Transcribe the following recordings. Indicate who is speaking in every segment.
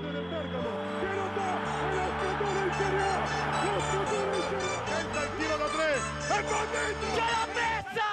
Speaker 1: del Bergamo che lo fa e lo sfatore in Serie A il tiro da tre e va ce l'ha presa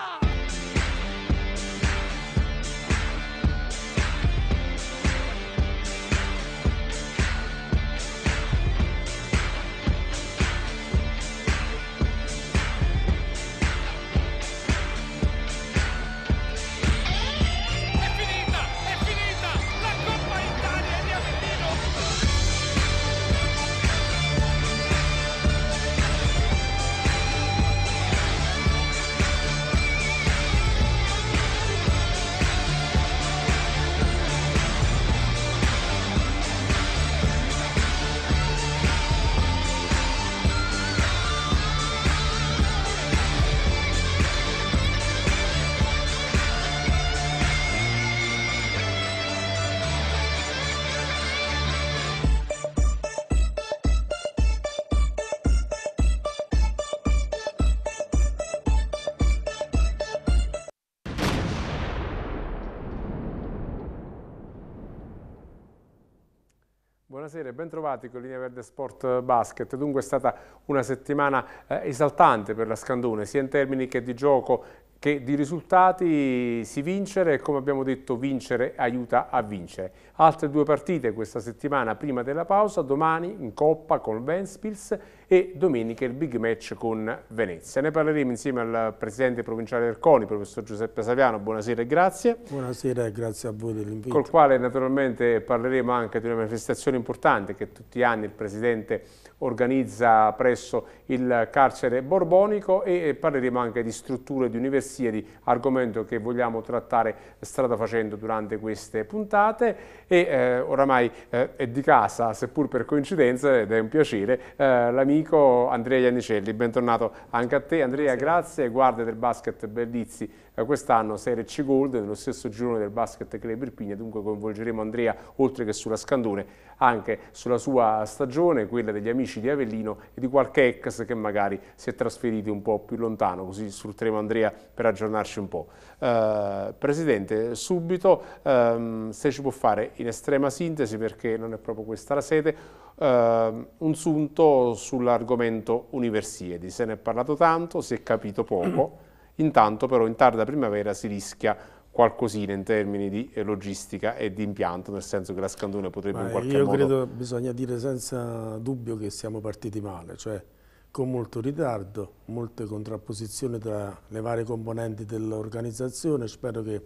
Speaker 2: Bentrovati con Linea Verde Sport eh, Basket. Dunque è stata una settimana eh, esaltante per la Scandone, sia in termini che di gioco che di risultati si vincere e come abbiamo detto vincere aiuta a vincere. Altre due partite questa settimana prima della pausa, domani in Coppa con Venspils e domenica il big match con Venezia. Ne parleremo insieme al presidente provinciale del CONI, professor Giuseppe Saviano, buonasera e grazie.
Speaker 1: Buonasera e grazie a voi dell'invito. Col
Speaker 2: quale naturalmente parleremo anche di una manifestazione importante che tutti gli anni il presidente organizza presso il carcere borbonico e parleremo anche di strutture di universiadi, argomento che vogliamo trattare strada facendo durante queste puntate e eh, oramai eh, è di casa, seppur per coincidenza ed è un piacere, eh, l'amico amico Andrea Iannicelli. Bentornato anche a te. Andrea, grazie. Guardia del basket Bellizzi eh, quest'anno Serie C Gold nello stesso girone del basket Club Irpigna, dunque coinvolgeremo Andrea oltre che sulla Scandone anche sulla sua stagione, quella degli amici di Avellino e di qualche ex che magari si è trasferito un po' più lontano, così sfrutteremo Andrea per aggiornarci un po'. Eh, Presidente, subito ehm, se ci può fare in estrema sintesi perché non è proprio questa la sede, ehm, un sunto sull'argomento Universiedi, se ne è parlato tanto, si è capito poco. Intanto però in tarda primavera si rischia qualcosina in termini di eh, logistica e di impianto, nel senso che la Scandone potrebbe Ma in qualche io modo... Io
Speaker 1: credo, bisogna dire senza dubbio che siamo partiti male, cioè con molto ritardo, molte contrapposizioni tra le varie componenti dell'organizzazione, spero che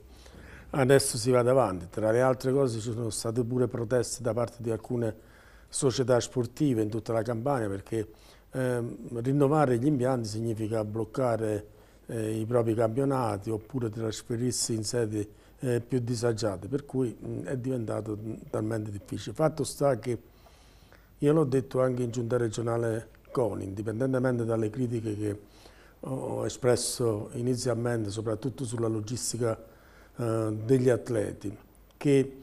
Speaker 1: adesso si vada avanti. Tra le altre cose ci sono state pure proteste da parte di alcune società sportive in tutta la Campania perché eh, rinnovare gli impianti significa bloccare eh, i propri campionati oppure trasferirsi in sedi eh, più disagiate, per cui mh, è diventato talmente difficile. Fatto sta che io l'ho detto anche in giunta regionale CONI, indipendentemente dalle critiche che ho espresso inizialmente, soprattutto sulla logistica eh, degli atleti, che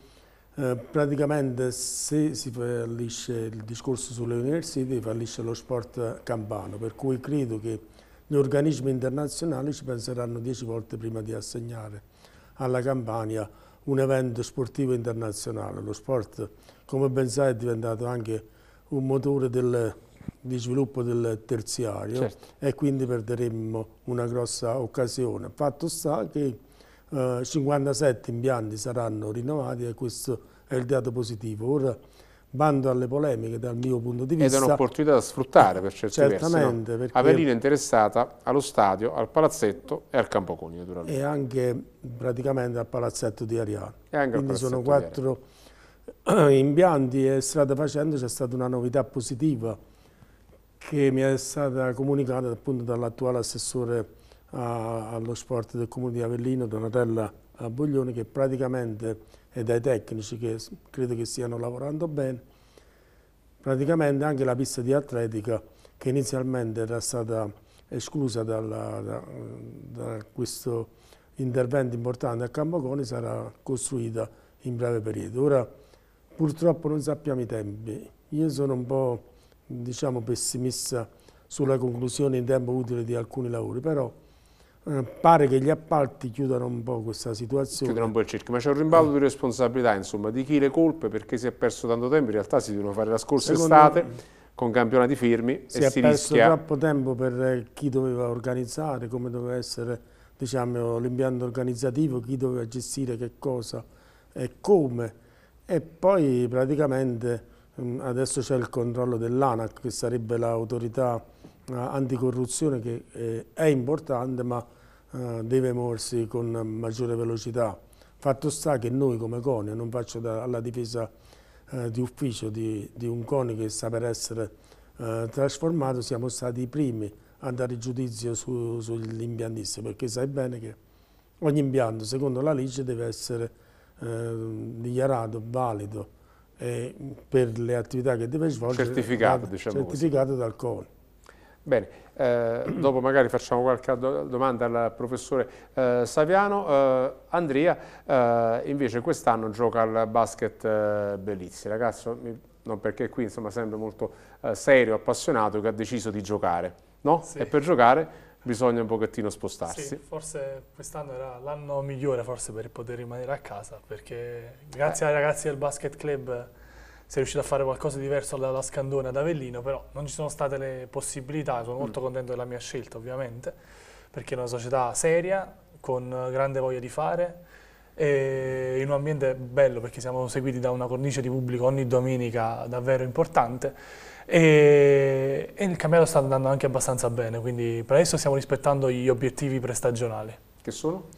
Speaker 1: eh, praticamente se si fallisce il discorso sulle università fallisce lo sport campano, per cui credo che gli organismi internazionali ci penseranno dieci volte prima di assegnare alla Campania un evento sportivo internazionale. Lo sport, come ben sai, è diventato anche un motore del, di sviluppo del terziario certo. e quindi perderemmo una grossa occasione. Fatto sta che eh, 57 impianti saranno rinnovati e questo è il dato positivo. Ora bando alle polemiche dal mio punto di vista. Ed è
Speaker 2: un'opportunità da sfruttare per certi Certamente, versi. No? Avellino è interessata allo stadio, al palazzetto e al campo Coni naturalmente. E anche
Speaker 1: praticamente al palazzetto di Ariano. Quindi sono quattro impianti e strada facendo c'è stata una novità positiva che mi è stata comunicata appunto dall'attuale assessore allo sport del comune di Avellino, Donatella a Boglione che praticamente e dai tecnici che credo che stiano lavorando bene, praticamente anche la pista di atletica che inizialmente era stata esclusa dalla, da, da, questo intervento importante a Campoconi sarà costruita in breve periodo. Ora purtroppo non sappiamo i tempi, io sono un po' diciamo pessimista sulla conclusione in tempo utile di alcuni lavori, però eh, pare che gli appalti chiudano un po' questa situazione. Chiudano
Speaker 2: un po' il cerchio, ma c'è un rimbalzo di responsabilità insomma, di chi le colpe perché si è perso tanto tempo, in realtà si devono fare la scorsa Secondo estate me, con campionati fermi si e si rischia... Si è perso
Speaker 1: troppo tempo per eh, chi doveva organizzare, come doveva essere diciamo, l'impianto organizzativo, chi doveva gestire che cosa e come e poi praticamente mm, adesso c'è il controllo dell'ANAC che sarebbe l'autorità eh, anticorruzione che eh, è importante ma eh, deve muoversi con maggiore velocità. Fatto sta che noi come CONI, non faccio da, alla difesa di ufficio di, di, un CONI che sta per essere trasformato, siamo stati i primi a dare giudizio su, sugli impiantisti perché sai bene che ogni impianto secondo la legge deve essere eh, dichiarato valido eh, per le attività che deve svolgere certificato, da, diciamo certificato dal CONI. Bene, eh,
Speaker 2: dopo magari facciamo
Speaker 1: qualche domanda al
Speaker 2: professore eh, Saviano. Eh, Andrea eh, invece quest'anno gioca al basket eh, Bellizzi, ragazzo, mi, non perché qui insomma sembra molto eh, serio, appassionato, che ha deciso di giocare, no? Sì. E per giocare bisogna un pochettino spostarsi. Sì,
Speaker 3: forse quest'anno era l'anno migliore forse per poter rimanere a casa, perché grazie ai ragazzi del basket club sei riuscito a fare qualcosa di diverso dalla Scandone ad Avellino, però non ci sono state le possibilità, sono molto mm. contento della mia scelta ovviamente, perché è una società seria, con grande voglia di fare, e in un ambiente bello perché siamo seguiti da una cornice di pubblico ogni domenica davvero importante e, e il campionato sta andando anche abbastanza bene, quindi per adesso stiamo rispettando gli obiettivi prestagionali. Che sono?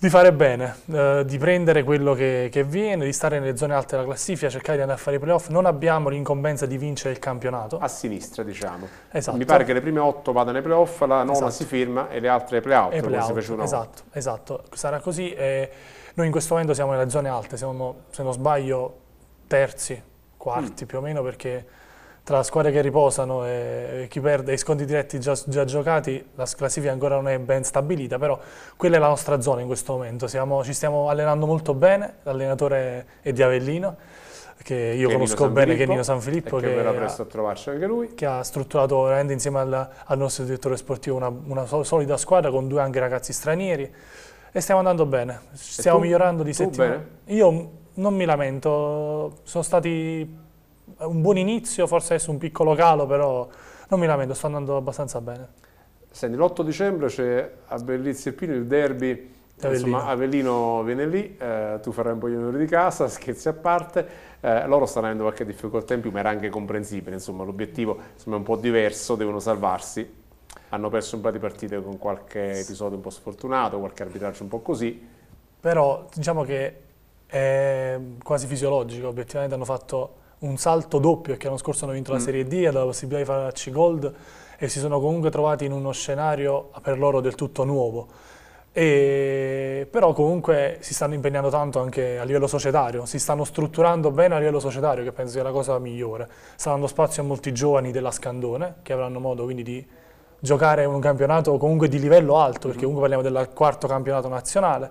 Speaker 3: di fare bene, eh, di prendere quello che, che, viene, di stare nelle zone alte della classifica, cercare di andare a fare i playoff. Non abbiamo l'incombenza di vincere il campionato. A
Speaker 2: sinistra, diciamo. Esatto. Mi pare che le prime otto vadano ai playoff, la nona esatto. si firma e le altre play-out. E play-out. Esatto,
Speaker 3: esatto. Sarà così. Eh, noi in questo momento siamo nelle zone alte, siamo, se non sbaglio, terzi, quarti mm. più o meno, perché tra squadre che riposano e chi perde i sconti diretti già, già, giocati, la classifica ancora non è ben stabilita, però quella è la nostra zona in questo momento, Siamo, ci stiamo allenando molto bene, l'allenatore è di Avellino, che io che conosco bene, che è Nino Sanfilippo, che, che verrà presto a trovarci anche lui, che ha strutturato veramente insieme al, al nostro direttore sportivo una, una, solida squadra con due anche ragazzi stranieri e stiamo andando bene, stiamo tu, migliorando di settimana. Io non mi lamento, sono stati un buon inizio, forse adesso un piccolo calo, però non mi lamento, sta andando abbastanza bene.
Speaker 2: Senti, l'8 dicembre c'è a Bellizio Pino il derby Avellino. Insomma, Avellino viene lì, eh, tu farai un po' gli onori di casa, scherzi a parte, eh, loro stanno avendo qualche difficoltà in più, ma era anche comprensibile, insomma, l'obiettivo è un po' diverso, devono salvarsi. Hanno perso un po' di partite con qualche episodio un po' sfortunato, qualche arbitraggio un po' così.
Speaker 3: Però diciamo che è quasi fisiologico, obiettivamente hanno fatto un salto doppio, perché l'anno scorso hanno vinto la mm. Serie D, hanno la possibilità di farci gold e si sono comunque trovati in uno scenario per loro del tutto nuovo. E, però comunque si stanno impegnando tanto anche a livello societario, si stanno strutturando bene a livello societario, che penso sia la cosa migliore. Sta dando spazio a molti giovani della Scandone che avranno modo quindi di giocare un campionato comunque di livello alto, perché mm-hmm. comunque parliamo del quarto campionato nazionale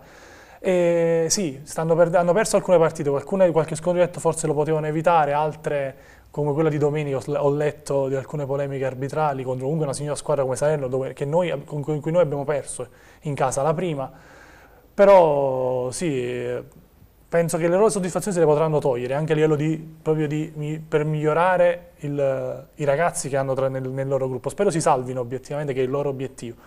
Speaker 3: e sì, per, hanno perso alcune partite, Qualcune, qualche scontro diretto forse lo potevano evitare, altre come quella di domenica ho letto di alcune polemiche arbitrali contro comunque una signora squadra come Salerno dove, noi, con cui noi abbiamo perso in casa la prima, però sì, penso che le loro soddisfazioni se le potranno togliere anche a livello di, proprio di, per migliorare il, i ragazzi che hanno tra, nel, nel loro gruppo, spero si salvino obiettivamente che è il loro obiettivo.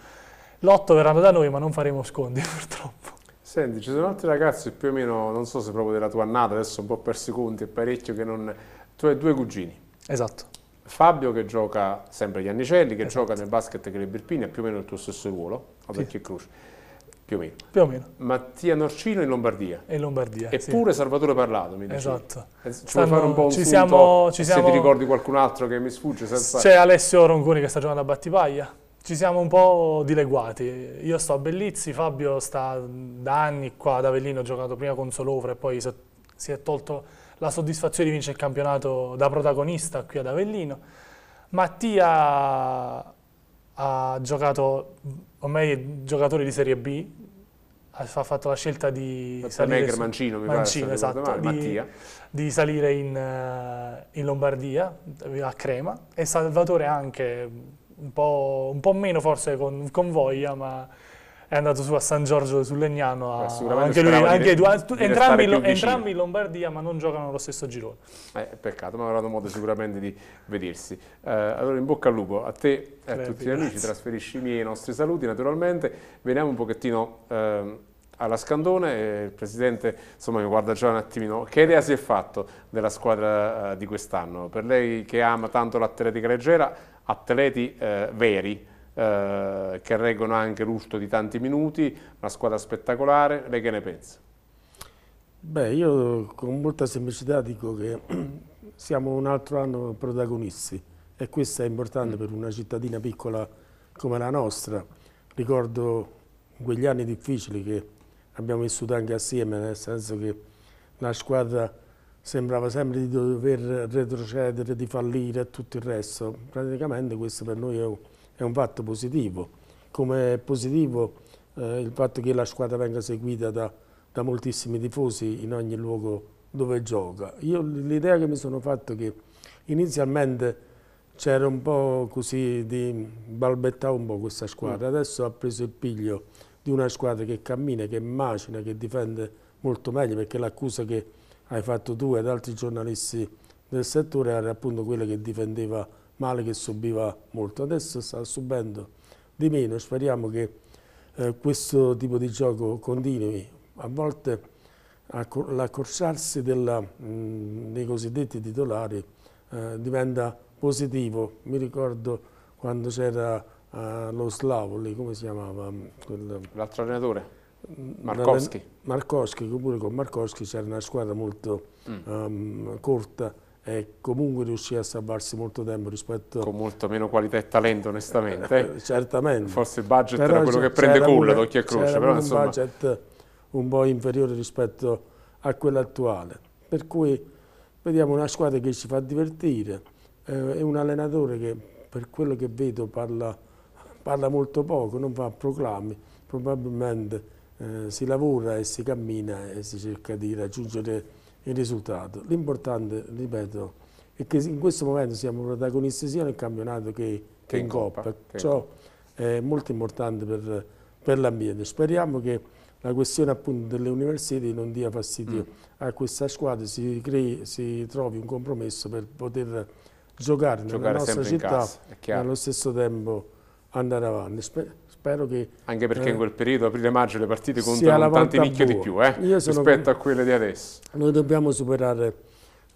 Speaker 3: L'otto verranno da noi ma non faremo scontri purtroppo.
Speaker 2: Senti, ci sono altri ragazzi più o meno, non so se proprio della tua annata, adesso un po' persi i conti, è parecchio che non... Tu hai due cugini.
Speaker 3: Esatto. Fabio
Speaker 2: che gioca sempre agli Annicelli, che esatto. gioca nel basket che le Birpini, ha più o meno il tuo stesso ruolo, a sì. Croce. Più o meno. Più o meno. Mattia Norcino in Lombardia. In Lombardia, Eppure sì. Salvatore Parlato, mi dice. Esatto. Eh, ci Stanno, fare un po' un ci siamo, punto, ci siamo... se ti ricordi qualcun altro che mi sfugge senza... C'è
Speaker 3: Alessio Rongoni che sta giocando a Battipaglia ci siamo un po' dileguati. Io sto a Bellizzi, Fabio sta da anni qua ad Avellino, ha giocato prima con Solovra e poi si è tolto la soddisfazione di vincere il campionato da protagonista qui ad Avellino. Mattia ha giocato, ormai è giocatore di Serie B, ha fatto la scelta di salire Mancino, mi Mancino, pare, esatto, di, di, salire in, eh, in Lombardia, a Crema, e Salvatore anche un po', un po meno forse con, con voglia, ma è andato su a San Giorgio sul Legnano, anche lui, anche di, entrambi, lo, entrambi, in Lombardia ma non giocano lo stesso girone.
Speaker 2: Eh, peccato, ma avranno modo sicuramente di vedersi. Eh, allora in bocca al lupo, a te e a tutti gli amici, trasferisci i miei nostri saluti naturalmente, veniamo un pochettino... Eh, alla Scandone, il presidente insomma, mi guarda già un attimino, che idea si è fatto della squadra eh, di quest'anno? Per lei che ama tanto l'atletica leggera, atleti eh, veri, eh, che reggono anche l'usto di tanti minuti, una squadra spettacolare, lei che ne pensa?
Speaker 1: Beh, io con molta semplicità dico che siamo un altro anno protagonisti e questo è importante mm. per una cittadina piccola come la nostra. Ricordo quegli anni difficili che abbiamo vissuto anche assieme, nel senso che la squadra sembrava sempre di dover retrocedere, di fallire e tutto il resto. Praticamente questo per noi è un, fatto positivo, come è positivo eh, il fatto che la squadra venga seguita da, da, moltissimi tifosi in ogni luogo dove gioca. Io l'idea che mi sono fatto è che inizialmente c'era un po' così di balbettare un po' questa squadra, mm. adesso ha preso il piglio di una squadra che cammina, che macina, che difende molto meglio, perché l'accusa che hai fatto tu ed altri giornalisti del settore era appunto quella che difendeva male, che subiva molto. Adesso sta subendo di meno, speriamo che eh, questo tipo di gioco continui. A volte l'accorciarsi mm, dei cosiddetti titolari eh, diventa positivo. Mi ricordo quando c'era allo eh, Slavo, lì come si chiamava?
Speaker 2: L'altro allenatore? Markovski. Mm,
Speaker 1: Markowski, pure con Markovski c'era una squadra molto mm. um, corta e comunque riuscì a salvarsi molto tempo rispetto...
Speaker 2: Con molto meno qualità e talento onestamente. Eh, certamente. Forse il budget però era quello che prende culla d'occhio e croce. Però, un insomma...
Speaker 1: budget un po' inferiore rispetto a quello attuale. Per cui vediamo una squadra che ci fa divertire, eh, è un allenatore che per quello che vedo parla parla molto poco, non fa proclami, probabilmente eh, si lavora e si cammina e si cerca di raggiungere il risultato. L'importante, ripeto, è che in questo momento siamo protagonisti sia nel campionato che, che in Coppa, Coppa. ciò è molto importante per, per l'ambiente. Speriamo che la questione appunto delle università non dia fastidio mm. a questa squadra, si, crei, si, trovi un compromesso per poter giocare, giocare nella nostra città e allo stesso tempo andare avanti. Sper spero che... Anche perché eh, in quel
Speaker 2: periodo, aprile-maggio, le partite contano tanti nicchie di più eh, rispetto a quelle di adesso.
Speaker 1: Noi dobbiamo superare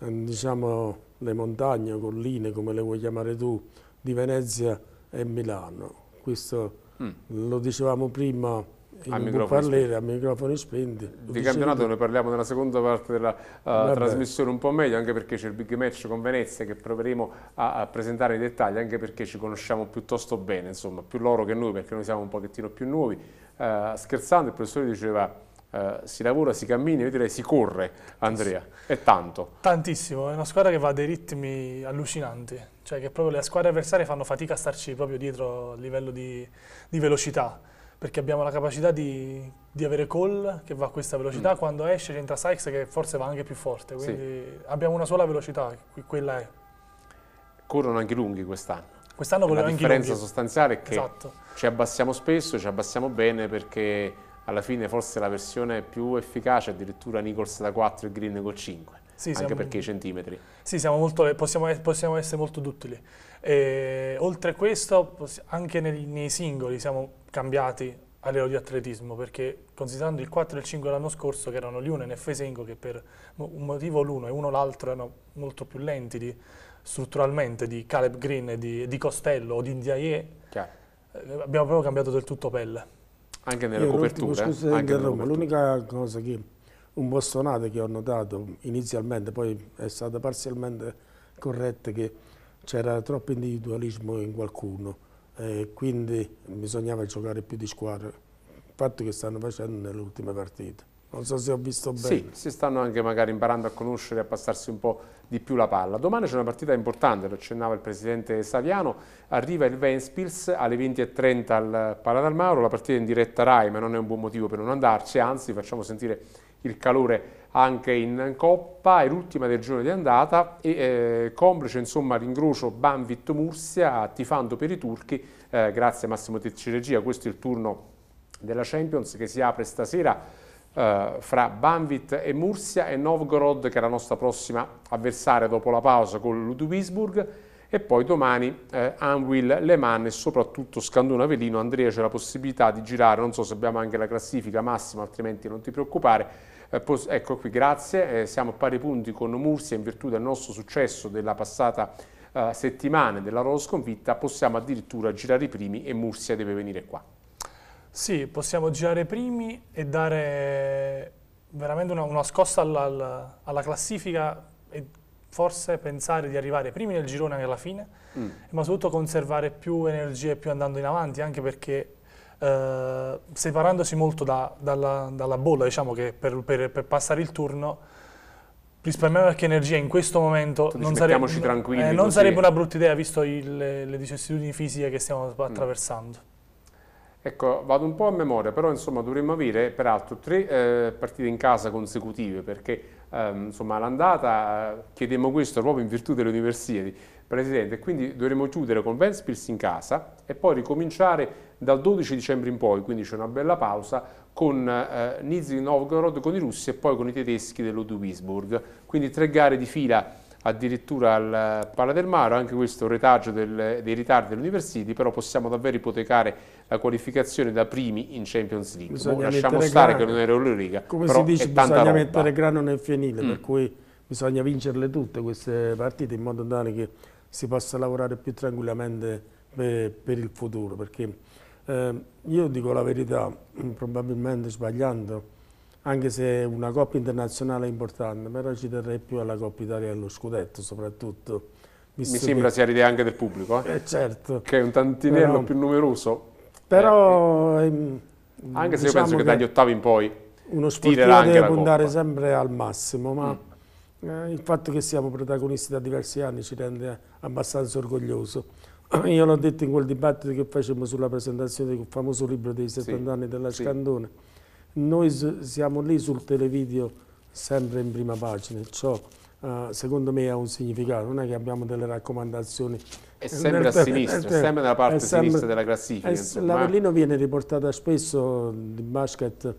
Speaker 1: eh, diciamo, le montagne, colline, come le vuoi chiamare tu, di Venezia e Milano. Questo mm. lo dicevamo prima, a microfoni, parlare, a microfoni spenti. Di campionato ne
Speaker 2: parliamo nella seconda parte della uh, trasmissione un po' meglio, anche perché c'è il big match con Venezia che proveremo a, a, presentare i dettagli, anche perché ci conosciamo piuttosto bene, insomma, più loro che noi, perché noi siamo un pochettino più nuovi. Uh, scherzando, il professore diceva... Uh, si lavora, si cammina, io direi si corre, Andrea, è tanto.
Speaker 3: Tantissimo, è una squadra che va a dei ritmi allucinanti, cioè che proprio le squadre avversarie fanno fatica a starci proprio dietro a livello di, di velocità perché abbiamo la capacità di, di avere call che va a questa velocità, mm. quando esce c'entra Sykes che forse va anche più forte, quindi sì. abbiamo una sola velocità, quella è.
Speaker 2: Corrono anche lunghi quest'anno. Quest'anno corrono anche lunghi. La differenza sostanziale è che esatto. ci abbassiamo spesso, ci abbassiamo bene perché alla fine forse la versione più efficace è addirittura Nichols da 4 e Green con 5 sì, anche siamo, perché i centimetri.
Speaker 3: Sì, molto, possiamo, possiamo, essere molto duttili. E, oltre a questo, anche nei, nei singoli siamo cambiati a livello di atletismo, perché considerando il 4 e il 5 l'anno scorso, che erano l'uno e Nefesengo, che per un motivo l'uno e uno l'altro erano molto più lenti di, strutturalmente di Caleb Green, di, di Costello o di Indiaye, eh, abbiamo proprio cambiato del tutto pelle.
Speaker 2: Anche nella Io copertura.
Speaker 1: L'unica cosa che un po' che ho notato inizialmente, poi è stata parzialmente corretta che c'era troppo individualismo in qualcuno e quindi bisognava giocare più di squadra, fatto che stanno facendo nelle ultime partite. Non so se ho visto bene. Sì,
Speaker 2: si stanno anche magari imparando a conoscere e a passarsi un po' di più la palla. Domani c'è una partita importante, lo accennava il presidente Saviano, arriva il Ventspils alle 20.30 al Paladal Mauro, la partita è in diretta Rai, ma non è un buon motivo per non andarci, anzi facciamo sentire il calore anche in Coppa, è l'ultima del giorno di andata e eh, complice insomma l'ingrosso Banvit Mursia tifando per i turchi, eh, grazie a Massimo Tecci Regia, questo è il turno della Champions che si apre stasera eh, fra Banvit e Mursia e Novgorod che è la nostra prossima avversaria dopo la pausa con Ludwigsburg e poi domani eh, Anvil, Le Mans e soprattutto Scandona Velino. Andrea c'è la possibilità di girare, non so se abbiamo anche la classifica Massimo, altrimenti non ti preoccupare eh, ecco qui, grazie, eh, siamo a pari punti con Mursia in virtù del nostro successo della passata eh, settimana e della loro sconfitta, possiamo addirittura girare i primi e Mursia deve venire qua.
Speaker 3: Sì, possiamo girare i primi e dare veramente una, una scossa alla, alla, classifica e forse pensare di arrivare primi nel girone anche alla fine, mm. ma soprattutto conservare più energie più andando in avanti, anche perché eh, separandosi molto da, dalla, dalla, bolla, diciamo che per, per, per passare il turno risparmiamo anche energia in questo momento cioè, non, sarebbe, eh, non sarebbe, una brutta idea visto il, le, le vicissitudini fisiche che stiamo mm. attraversando. Mm. Ecco, vado un po' a
Speaker 2: memoria, però insomma dovremmo avere peraltro tre eh, partite in casa consecutive perché ehm, insomma all'andata eh, chiedemmo questo proprio in virtù delle università Presidente, quindi dovremo chiudere con Ventspils in casa e poi ricominciare dal 12 dicembre in poi, quindi c'è una bella pausa, con eh, Nizhny Novgorod con i russi e poi con i tedeschi dell'Odu Duisburg. Quindi tre gare di fila addirittura al Pala del Maro, anche questo retaggio del, dei ritardi dell'University, però possiamo davvero ipotecare la qualificazione da primi in Champions League. Boh, lasciamo stare grano. che non era Euroliga, Come si dice, bisogna roba. mettere
Speaker 1: grano nel fienile, mm. per cui bisogna vincerle tutte queste partite in modo tale che si possa lavorare più tranquillamente per, per il futuro, perché eh, io dico la verità, mm, probabilmente sbagliando, anche se una Coppa internazionale è importante, però ci terrei più alla Coppa Italia e allo Scudetto soprattutto. Mi sembra che... sia l'idea anche
Speaker 2: del pubblico, eh? eh certo. Che
Speaker 1: è un tantinello però... più numeroso. Però... Eh, ehm, anche se diciamo io penso diciamo che, che dagli ottavi in poi uno tirerà deve puntare sempre al massimo, ma... Mm eh, il fatto che siamo protagonisti da diversi anni ci rende abbastanza orgoglioso. Io l'ho detto in quel dibattito che facemmo sulla presentazione del famoso libro dei 70 sì, anni della Scandone. Sì. Noi siamo lì sul televideo sempre in prima pagina, ciò uh, secondo me ha un significato, non è che abbiamo delle raccomandazioni. È sempre nel, a sinistra, è eh, sempre nella parte sempre, sinistra della classifica. L'Avellino viene riportata spesso di basket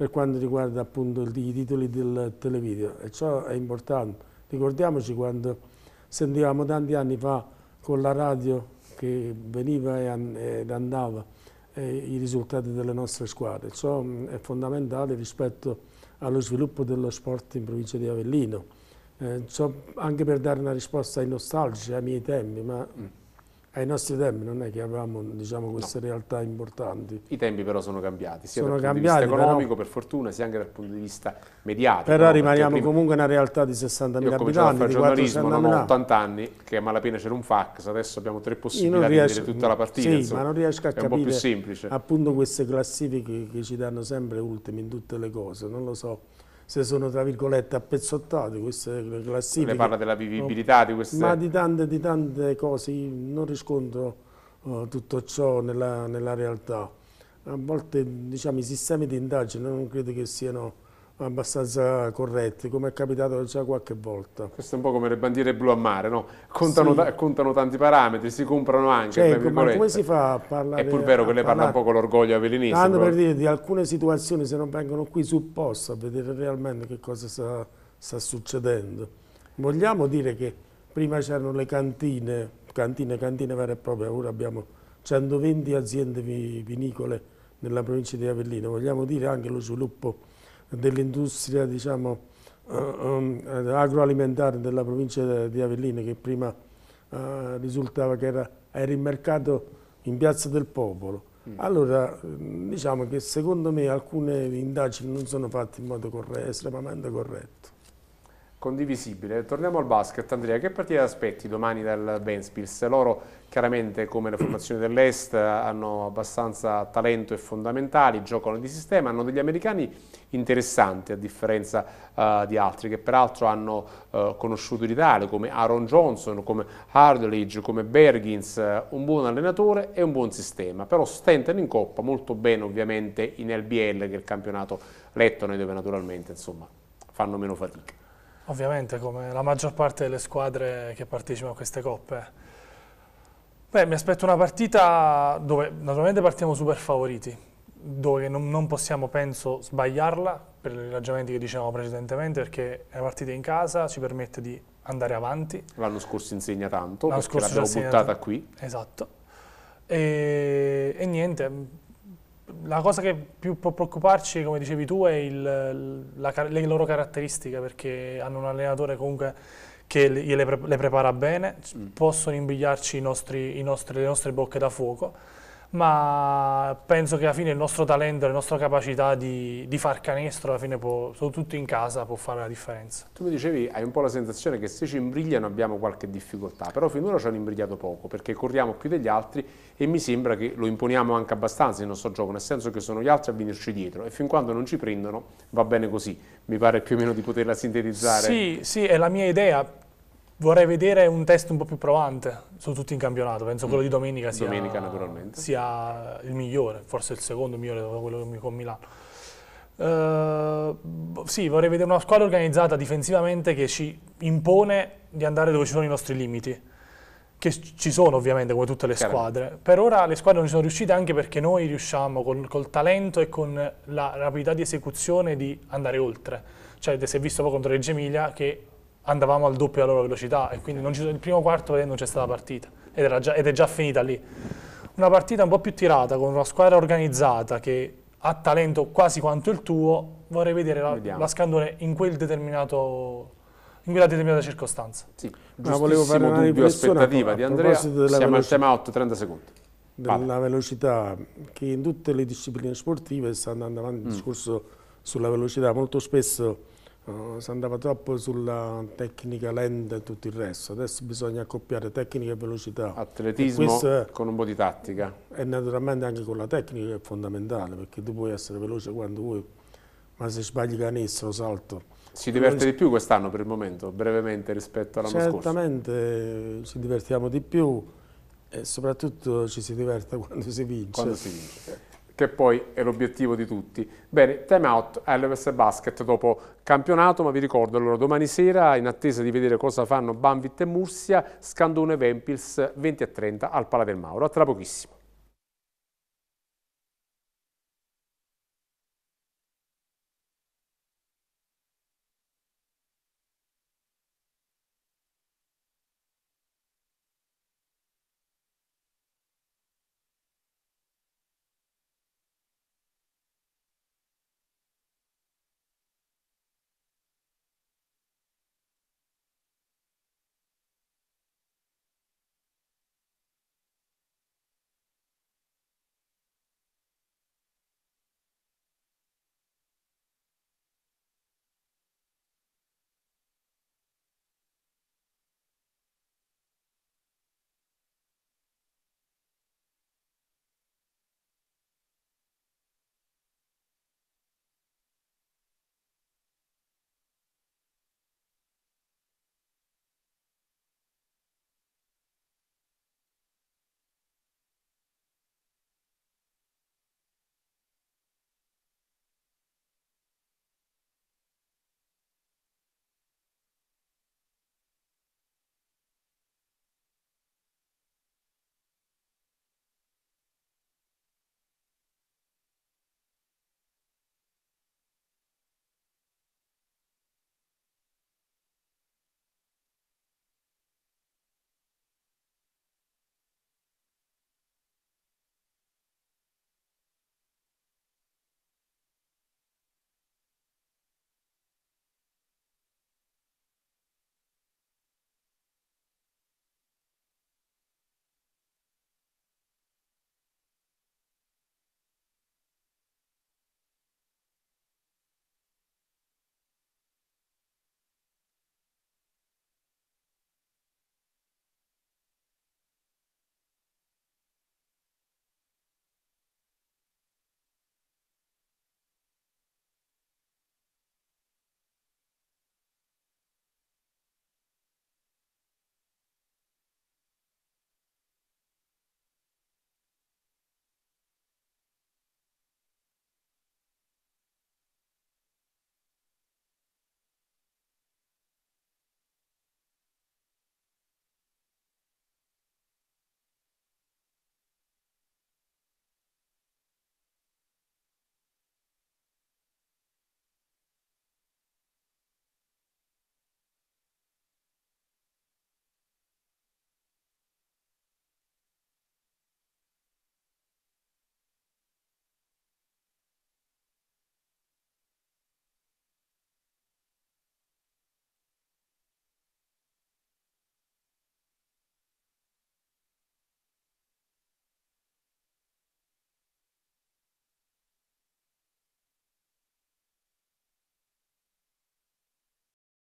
Speaker 1: per quanto riguarda appunto i titoli del televideo e ciò è importante. Ricordiamoci quando sentivamo tanti anni fa con la radio che veniva ed andava eh, i risultati delle nostre squadre. Ciò mm, è fondamentale rispetto allo sviluppo dello sport in provincia di Avellino, eh, ciò anche per dare una risposta ai nostalgici, ai miei tempi, ma mm ai nostri tempi non è che avevamo diciamo, queste no. realtà importanti.
Speaker 2: I tempi però sono cambiati, sia sono dal punto di vista economico però, per fortuna, sia anche dal punto di vista mediatico. Però no? rimaniamo prima, comunque una
Speaker 1: realtà di 60.000 abitanti, di 400 non ho
Speaker 2: 80 anni, che a malapena c'era un fax, adesso abbiamo tre possibilità riesco, di vedere tutta la partita. Sì, insomma, ma non riesco a capire
Speaker 1: appunto queste classifiche che ci danno sempre ultimi in tutte le cose, non lo so se sono tra virgolette appezzottate queste classifiche. Le parla della vivibilità di queste... Ma di tante, di tante cose, non riscontro uh, tutto ciò nella, nella realtà. A volte diciamo, i sistemi di indagine non credo che siano abbastanza corretti, come è capitato già qualche volta.
Speaker 2: Questo è un po' come le bandiere blu a mare, no? contano, sì. contano tanti parametri, si comprano anche. Certo, ma come si fa a parlare? È pur vero che lei parla un po' con l'orgoglio avelinista. Tanto per eh. dire,
Speaker 1: di alcune situazioni se non vengono qui sul posto a vedere realmente che cosa sta, sta succedendo. Vogliamo dire che prima c'erano le cantine, cantine, cantine vere e proprie, ora abbiamo 120 aziende vinicole nella provincia di Avellino, vogliamo dire anche lo sviluppo dell'industria diciamo, eh, ehm, eh, agroalimentare della provincia di Avellino che prima eh, risultava che era, era in mercato in Piazza del Popolo. Mm. Allora, mm, diciamo che secondo me alcune indagini non sono fatte in modo corretto, estremamente corretto
Speaker 2: condivisibile. Torniamo al basket, Andrea, che partita aspetti domani dal Benspils? Loro chiaramente come le formazioni dell'Est hanno abbastanza talento e fondamentali, giocano di sistema, hanno degli americani interessanti a differenza uh, di altri che peraltro hanno uh, conosciuto l'Italia come Aaron Johnson, come Hardledge, come Bergins, eh, un buon allenatore e un buon sistema, però stentano in coppa molto bene ovviamente in LBL che è il campionato lettone dove naturalmente insomma, fanno meno fatica.
Speaker 3: Ovviamente, come la maggior parte delle squadre che partecipano a queste coppe. Beh, mi aspetto una partita dove naturalmente partiamo super favoriti, dove non, non possiamo, penso, sbagliarla per i ragionamenti che dicevamo precedentemente, perché è una partita in casa, ci permette di andare avanti.
Speaker 2: L'anno scorso insegna tanto, L'anno perché l'abbiamo buttata qui.
Speaker 3: Esatto. E, e niente, la cosa che più può preoccuparci, come dicevi tu, è il, la, le loro caratteristiche, perché hanno un allenatore comunque che le, le, pre, le prepara bene, mm. possono imbigliarci i nostri, i nostri, le nostre bocche da fuoco ma penso che alla fine il nostro talento, la nostra capacità di, di far canestro, alla fine può, soprattutto in casa, può fare la differenza. Tu
Speaker 2: mi dicevi, hai un po' la sensazione che se ci imbrigliano abbiamo qualche difficoltà, però finora ci hanno imbrigliato poco, perché corriamo più degli altri e mi sembra che lo imponiamo anche abbastanza il nostro gioco, nel senso che sono gli altri a venirci dietro e fin quando non ci prendono va bene così, mi pare più o meno di poterla sintetizzare. Sì,
Speaker 3: sì, è la mia idea, Vorrei vedere un test un po' più provante su tutti in campionato, penso mm. quello di domenica sia, domenica, sia il migliore, forse il secondo migliore dopo quello con Milano. Uh, eh, sì, vorrei vedere una squadra organizzata difensivamente che ci impone di andare dove ci sono i nostri limiti, che ci sono ovviamente come tutte le squadre. Per ora le squadre non ci sono riuscite anche perché noi riusciamo col, col talento e con la rapidità di esecuzione di andare oltre. Cioè, si è visto poi contro Reggio Emilia che andavamo al doppio della loro velocità e quindi ci, il primo quarto non c'è stata partita ed, già, ed, è già finita lì. Una partita un po' più tirata, con una squadra organizzata che ha talento quasi quanto il tuo, vorrei vedere la, la Scandone in quel determinato in quella determinata circostanza. Sì, ma volevo fare una dubbio, aspettativa di Andrea, siamo al tema 8, 30 secondi.
Speaker 1: Della vale. velocità che in tutte le discipline sportive sta andando avanti il mm. discorso sulla velocità, molto spesso eh, si andava troppo sulla tecnica lenta e tutto il resto, adesso bisogna accoppiare tecnica e velocità. Atletismo e
Speaker 2: con un po' di tattica.
Speaker 1: E naturalmente anche con la tecnica che è fondamentale, perché tu puoi essere veloce quando vuoi, ma se sbagli canestro, salto.
Speaker 2: Si diverte di più quest'anno per il momento, brevemente, rispetto all'anno scorso?
Speaker 1: Certamente eh, ci divertiamo di più e soprattutto ci si diverte quando si vince. Quando si
Speaker 2: vince che poi è l'obiettivo di tutti. Bene, time out LVS Basket dopo campionato, ma vi ricordo allora domani sera in attesa di vedere cosa fanno Banvit e Mursia, Scandone Vempils 20 e 30 al Pala del Mauro. A tra pochissimo.